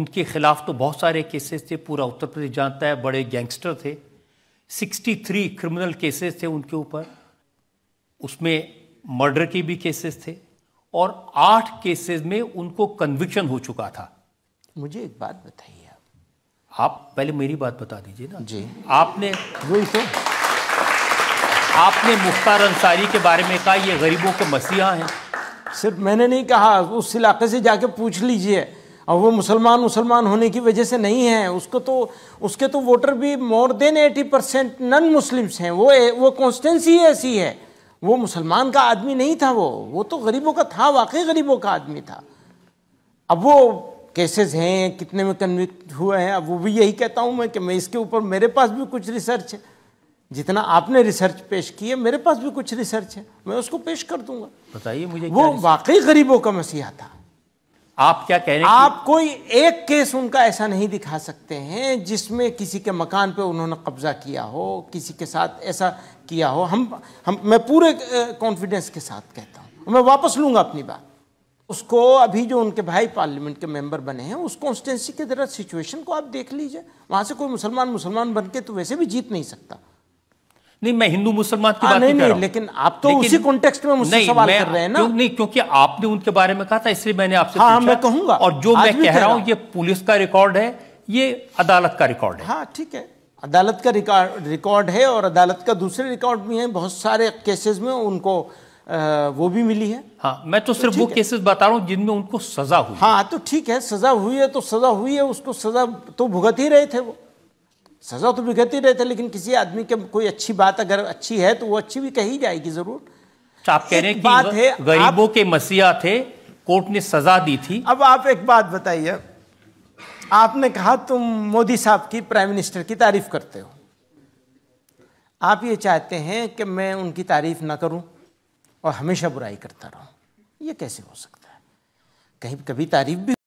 उनके खिलाफ तो बहुत सारे केसेस थे पूरा उत्तर प्रदेश जानता है बड़े गैंगस्टर थे 63 क्रिमिनल केसेस थे उनके ऊपर उसमें मर्डर के भी केसेस थे और आठ केसेस में उनको कन्विक्शन हो चुका था मुझे एक बात बताइए आप पहले मेरी बात बता दीजिए ना जी आपने वही तो आपने मुख्तार अंसारी के बारे में कहा ये गरीबों के मसीहा हैं सिर्फ मैंने नहीं कहा उस इलाके से जाके पूछ लीजिए अब वो मुसलमान मुसलमान होने की वजह से नहीं है उसको तो उसके तो वोटर भी more than eighty percent non Muslims हैं वो वो कॉन्स्टेंसी ऐसी है वो मुसलमान का आदमी नहीं था वो वो तो गरीबों का था वाकई गरीबों का आदमी था अब वो केसेस हैं कितने में कन्विक्ट हुए हैं अब वो भी यही कहता हूँ मैं कि मैं इसके ऊपर मेरे पास भी कुछ रिसर्च है जितना आपने रिसर्च पेश की है मेरे पास भी कुछ रिसर्च है मैं उसको पेश कर दूंगा बताइए मुझे वो वाकई गरीबों का मसीहा था आप क्या कह रहे हैं आप कोई एक केस उनका ऐसा नहीं दिखा सकते हैं जिसमें किसी के मकान पे उन्होंने कब्जा किया हो किसी के साथ ऐसा किया हो हम हम मैं पूरे कॉन्फिडेंस के साथ कहता हूँ मैं वापस लूंगा अपनी बात उसको अभी जो उनके भाई पार्लियामेंट के मेंबर बने हैं उस कॉन्स्टिटेंसी के जरा सिचुएशन को आप देख लीजिए वहां से कोई मुसलमान मुसलमान बन के तो वैसे भी जीत नहीं सकता नहीं मैं हिंदू मुसलमान की आ, हाँ, बात नहीं, नहीं, नहीं लेकिन आप तो लेकिन, उसी कॉन्टेक्स्ट में मुझसे सवाल कर रहे हैं ना क्यों, नहीं क्योंकि आपने उनके बारे में कहा था इसलिए मैंने आपसे हाँ, पूछा मैं कहूंगा और जो मैं कह रहा हूँ ये पुलिस का रिकॉर्ड है ये अदालत का रिकॉर्ड है हाँ ठीक है अदालत का रिकॉर्ड है और अदालत का दूसरे रिकॉर्ड भी है बहुत सारे केसेस में उनको वो भी मिली है हाँ मैं तो, तो सिर्फ वो केसेस बता रहा हूँ जिनमें उनको सजा हुई हाँ तो ठीक है सजा हुई है तो सजा हुई है उसको सजा तो भुगत ही रहे थे वो सज़ा तो बिगड़ती रहती है लेकिन किसी आदमी के कोई अच्छी बात अगर अच्छी है तो वो अच्छी भी कही जाएगी ज़रूर अच्छा, आप कह रहे हैं बात है गरीबों के मसीहा थे कोर्ट ने सज़ा दी थी अब आप एक बात बताइए आपने कहा तुम मोदी साहब की प्राइम मिनिस्टर की तारीफ करते हो आप ये चाहते हैं कि मैं उनकी तारीफ ना करूं और हमेशा बुराई करता रहूं ये कैसे हो सकता है कहीं कभी तारीफ भी